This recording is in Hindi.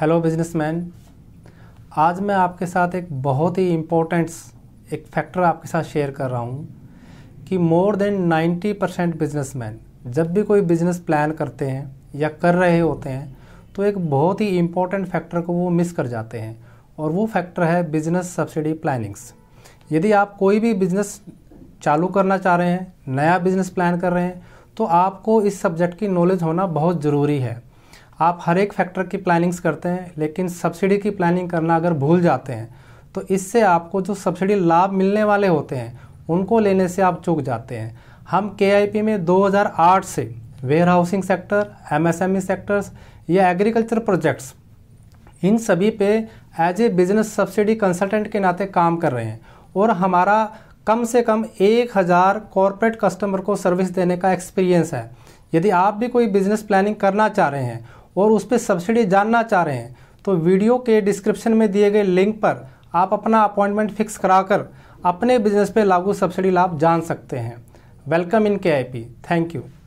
हेलो बिजनेसमैन आज मैं आपके साथ एक बहुत ही इम्पोर्टेंट्स एक फैक्टर आपके साथ शेयर कर रहा हूँ कि मोर देन 90 परसेंट बिजनेस जब भी कोई बिजनेस प्लान करते हैं या कर रहे होते हैं तो एक बहुत ही इम्पोर्टेंट फैक्टर को वो मिस कर जाते हैं और वो फैक्टर है बिजनेस सब्सिडी प्लानिंग्स यदि आप कोई भी बिजनेस चालू करना चाह रहे हैं नया बिजनेस प्लान कर रहे हैं तो आपको इस सब्जेक्ट की नॉलेज होना बहुत ज़रूरी है आप हर एक फैक्टर की प्लानिंग्स करते हैं लेकिन सब्सिडी की प्लानिंग करना अगर भूल जाते हैं तो इससे आपको जो सब्सिडी लाभ मिलने वाले होते हैं उनको लेने से आप चूक जाते हैं हम के में 2008 से वेयर हाउसिंग सेक्टर एम सेक्टर्स या एग्रीकल्चर प्रोजेक्ट्स इन सभी पे as a business subsidy consultant के नाते काम कर रहे हैं और हमारा कम से कम एक हज़ार कॉरपोरेट कस्टमर को सर्विस देने का एक्सपीरियंस है यदि आप भी कोई बिजनेस प्लानिंग करना चाह रहे हैं और उस पर सब्सिडी जानना चाह रहे हैं तो वीडियो के डिस्क्रिप्शन में दिए गए लिंक पर आप अपना अपॉइंटमेंट फिक्स कराकर अपने बिजनेस पे लागू सब्सिडी लाभ जान सकते हैं वेलकम इन के थैंक यू